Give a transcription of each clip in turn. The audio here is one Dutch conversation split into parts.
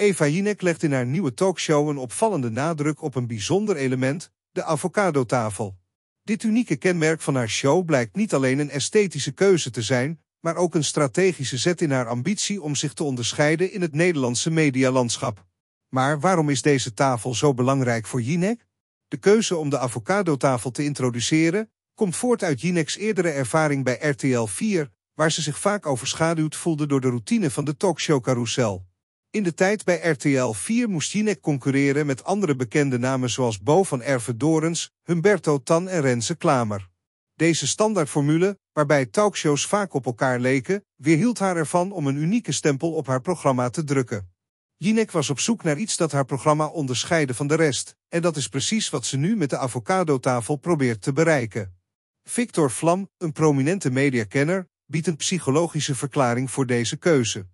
Eva Jinek legt in haar nieuwe talkshow een opvallende nadruk op een bijzonder element, de avocadotafel. Dit unieke kenmerk van haar show blijkt niet alleen een esthetische keuze te zijn, maar ook een strategische zet in haar ambitie om zich te onderscheiden in het Nederlandse medialandschap. Maar waarom is deze tafel zo belangrijk voor Jinek? De keuze om de avocadotafel te introduceren komt voort uit Jinek's eerdere ervaring bij RTL 4, waar ze zich vaak overschaduwd voelde door de routine van de talkshow carousel. In de tijd bij RTL 4 moest Jinek concurreren met andere bekende namen zoals Bo van Erve Dorens, Humberto Tan en Renze Klamer. Deze standaardformule, waarbij talkshows vaak op elkaar leken, weerhield haar ervan om een unieke stempel op haar programma te drukken. Jinek was op zoek naar iets dat haar programma onderscheidde van de rest, en dat is precies wat ze nu met de avocadotafel probeert te bereiken. Victor Vlam, een prominente mediakenner, biedt een psychologische verklaring voor deze keuze.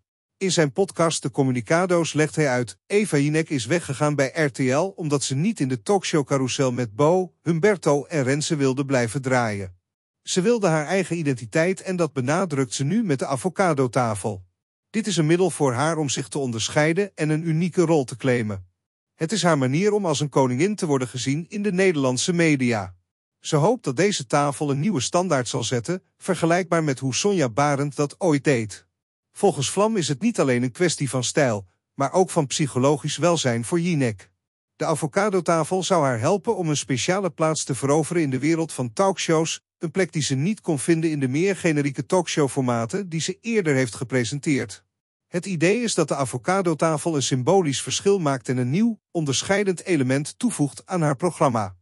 In zijn podcast De Communicado's legt hij uit... Eva Jinek is weggegaan bij RTL omdat ze niet in de talkshow carousel met Bo, Humberto en Renze wilde blijven draaien. Ze wilde haar eigen identiteit en dat benadrukt ze nu met de avocadotafel. Dit is een middel voor haar om zich te onderscheiden en een unieke rol te claimen. Het is haar manier om als een koningin te worden gezien in de Nederlandse media. Ze hoopt dat deze tafel een nieuwe standaard zal zetten, vergelijkbaar met hoe Sonja Barend dat ooit deed. Volgens Vlam is het niet alleen een kwestie van stijl, maar ook van psychologisch welzijn voor Jinek. De avocadotafel zou haar helpen om een speciale plaats te veroveren in de wereld van talkshows, een plek die ze niet kon vinden in de meer generieke talkshowformaten die ze eerder heeft gepresenteerd. Het idee is dat de avocadotafel een symbolisch verschil maakt en een nieuw, onderscheidend element toevoegt aan haar programma.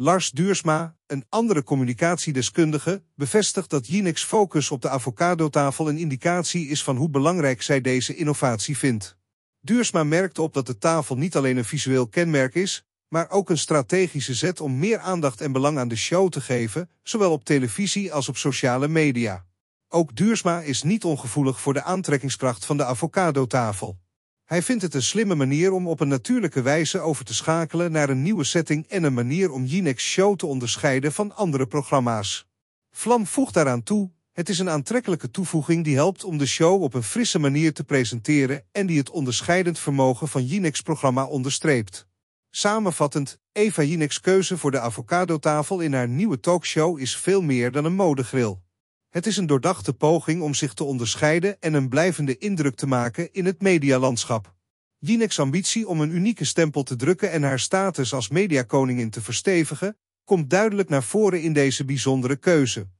Lars Duursma, een andere communicatiedeskundige, bevestigt dat Jinex focus op de avocadotafel een indicatie is van hoe belangrijk zij deze innovatie vindt. Duursma merkt op dat de tafel niet alleen een visueel kenmerk is, maar ook een strategische zet om meer aandacht en belang aan de show te geven, zowel op televisie als op sociale media. Ook Duursma is niet ongevoelig voor de aantrekkingskracht van de avocadotafel. Hij vindt het een slimme manier om op een natuurlijke wijze over te schakelen naar een nieuwe setting en een manier om Jinex Show te onderscheiden van andere programma's. Vlam voegt daaraan toe, het is een aantrekkelijke toevoeging die helpt om de show op een frisse manier te presenteren en die het onderscheidend vermogen van Jinex programma onderstreept. Samenvattend, Eva Jinex keuze voor de avocadotafel in haar nieuwe talkshow is veel meer dan een modegril. Het is een doordachte poging om zich te onderscheiden en een blijvende indruk te maken in het medialandschap. Jinek's ambitie om een unieke stempel te drukken en haar status als mediakoningin te verstevigen, komt duidelijk naar voren in deze bijzondere keuze.